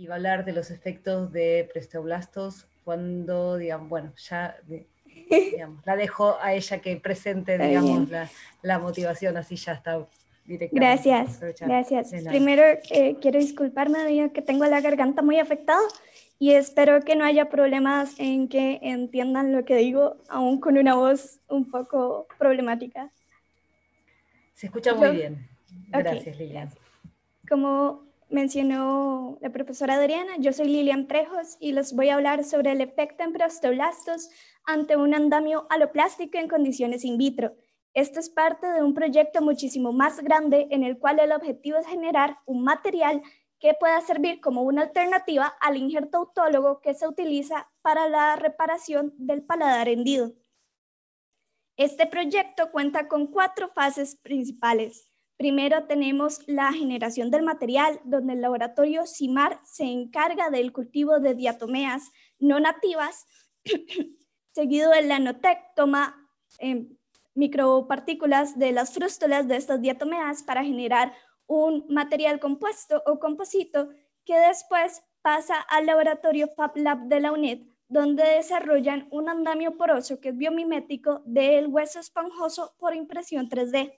y va a hablar de los efectos de presteoblastos cuando, digamos, bueno, ya digamos, la dejo a ella que presente, digamos, la, motivación, así ya está. Gracias, gracias. Primero eh, quiero disculparme, digo que tengo la garganta muy afectada y espero que no haya problemas en que entiendan lo que digo, aún con una voz un poco problemática. Se escucha muy bien. Gracias, Lilian. Como mencionó la profesora Adriana, yo soy Lilian Trejos y les voy a hablar sobre el efecto en prostoblastos ante un andamio aloplástico en condiciones in vitro. Esto es parte de un proyecto muchísimo más grande en el cual el objetivo es generar un material que pueda servir como una alternativa al injerto autólogo que se utiliza para la reparación del paladar hendido. Este proyecto cuenta con cuatro fases principales. Primero tenemos la generación del material, donde el laboratorio CIMAR se encarga del cultivo de diatomeas no nativas, seguido el nanotec toma em, micropartículas de las frústulas de estas diatomeas para generar un material compuesto o composito que después pasa al laboratorio FabLab de la UNED, donde desarrollan un andamio poroso que es biomimético del hueso esponjoso por impresión 3D.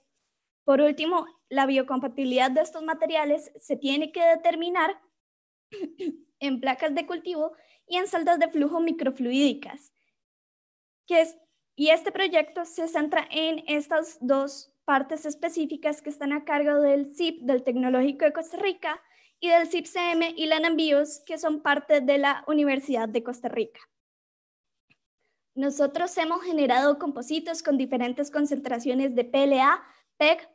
Por último, la biocompatibilidad de estos materiales se tiene que determinar en placas de cultivo y en celdas de flujo microfluídicas. y este proyecto se centra en estas dos partes específicas que están a cargo del CIP, del Tecnológico de Costa Rica, y del CIPCM y la que son parte de la Universidad de Costa Rica. Nosotros hemos generado compositos con diferentes concentraciones de PLA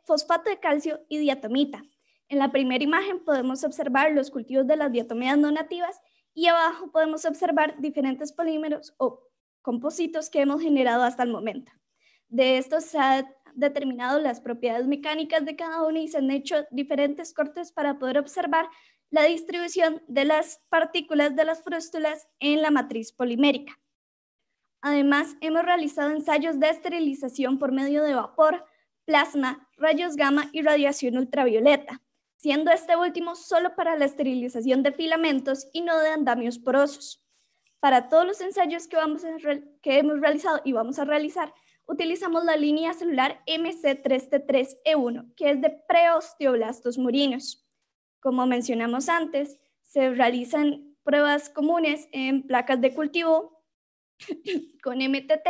fosfato de calcio y diatomita. En la primera imagen podemos observar los cultivos de las diatomías no nativas y abajo podemos observar diferentes polímeros o compositos que hemos generado hasta el momento. De estos se han determinado las propiedades mecánicas de cada uno y se han hecho diferentes cortes para poder observar la distribución de las partículas de las frústulas en la matriz polimérica. Además, hemos realizado ensayos de esterilización por medio de vapor, plasma, rayos gamma y radiación ultravioleta, siendo este último solo para la esterilización de filamentos y no de andamios porosos. Para todos los ensayos que, hemos realizado y vamos a realizar, utilizamos la línea celular MC3T3E1, e que es de preosteoblastos murinos. Como mencionamos antes, se realizan pruebas comunes en placas de cultivo con MTT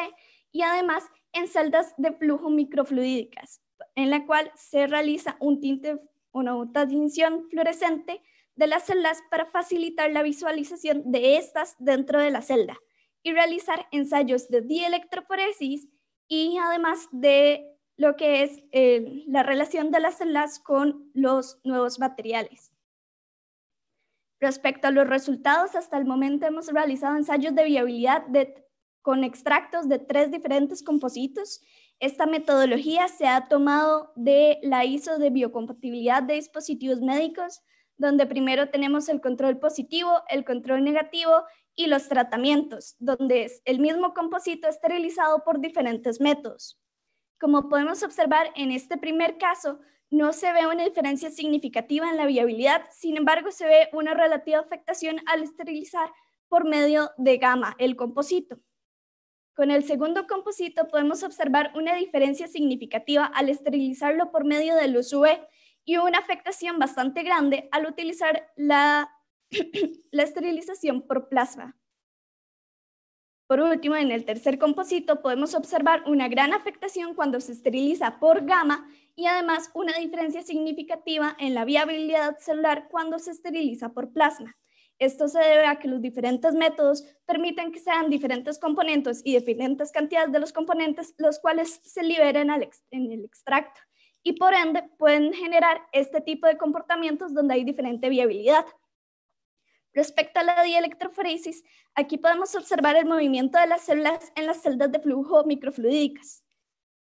y además en celdas de flujo microfluídicas, en la cual se realiza un tinte, una tinción fluorescente de las celdas para facilitar la visualización de estas dentro de la celda y realizar ensayos de dielectroforesis y además de lo que es eh, la relación de las celdas con los nuevos materiales. Respecto a los resultados, hasta el momento hemos realizado ensayos de viabilidad de con extractos de tres diferentes compositos. Esta metodología se ha tomado de la ISO de biocompatibilidad de dispositivos médicos, donde primero tenemos el control positivo, el control negativo y los tratamientos, donde es el mismo composito esterilizado por diferentes métodos. Como podemos observar en este primer caso, no se ve una diferencia significativa en la viabilidad, sin embargo se ve una relativa afectación al esterilizar por medio de gamma el composito. Con el segundo composito podemos observar una diferencia significativa al esterilizarlo por medio de luz UV y una afectación bastante grande al utilizar la, la esterilización por plasma. Por último, en el tercer composito podemos observar una gran afectación cuando se esteriliza por gamma y además una diferencia significativa en la viabilidad celular cuando se esteriliza por plasma. Esto se debe a que los diferentes métodos permiten que sean diferentes componentes y diferentes cantidades de los componentes los cuales se liberen en el extracto y por ende pueden generar este tipo de comportamientos donde hay diferente viabilidad. Respecto a la dielectroforesis, aquí podemos observar el movimiento de las células en las celdas de flujo microfluídicas.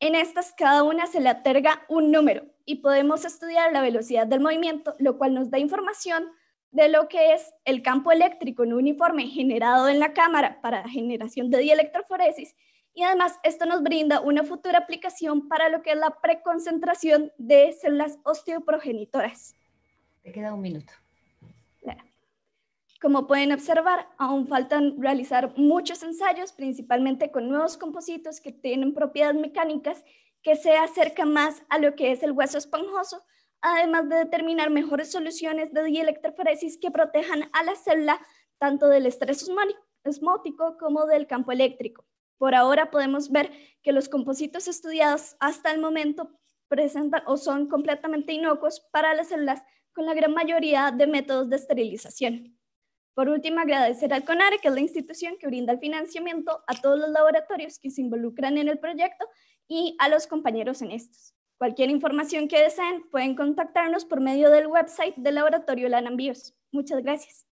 En estas cada una se le aterga un número y podemos estudiar la velocidad del movimiento, lo cual nos da información de lo que es el campo eléctrico en uniforme generado en la cámara para generación de dielectroforesis y además esto nos brinda una futura aplicación para lo que es la preconcentración de células osteoprogenitoras. Te queda un minuto. Como pueden observar, aún faltan realizar muchos ensayos, principalmente con nuevos compositos que tienen propiedades mecánicas que se acercan más a lo que es el hueso esponjoso, además de determinar mejores soluciones de dielectroforesis que protejan a la célula tanto del estrés osmótico como del campo eléctrico. Por ahora podemos ver que los compositos estudiados hasta el momento presentan o son completamente inocuos para las células con la gran mayoría de métodos de esterilización. Por último, agradecer al CONARE, que es la institución que brinda el financiamiento a todos los laboratorios que se involucran en el proyecto y a los compañeros en estos. Cualquier información que deseen pueden contactarnos por medio del website del Laboratorio Lanambios. Muchas gracias.